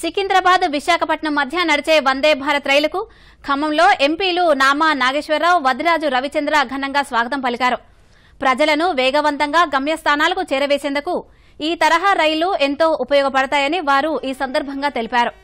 సికింద్రాబాద్ విశాఖపట్నం మధ్య నడిచే వందే భారత్ రైలుకు ఖమ్మంలో ఎంపీలు నామా నాగేశ్వరరావు వదిరాజు రవిచంద్ర ఘనంగా స్వాగతం పలికారు ప్రజలను వేగవంతంగా గమ్యస్థానాలకు చేరవేసేందుకు ఈ తరహా రైళ్లు ఎంతో ఉపయోగపడతాయని వారు ఈ సందర్భంగా తెలిపారు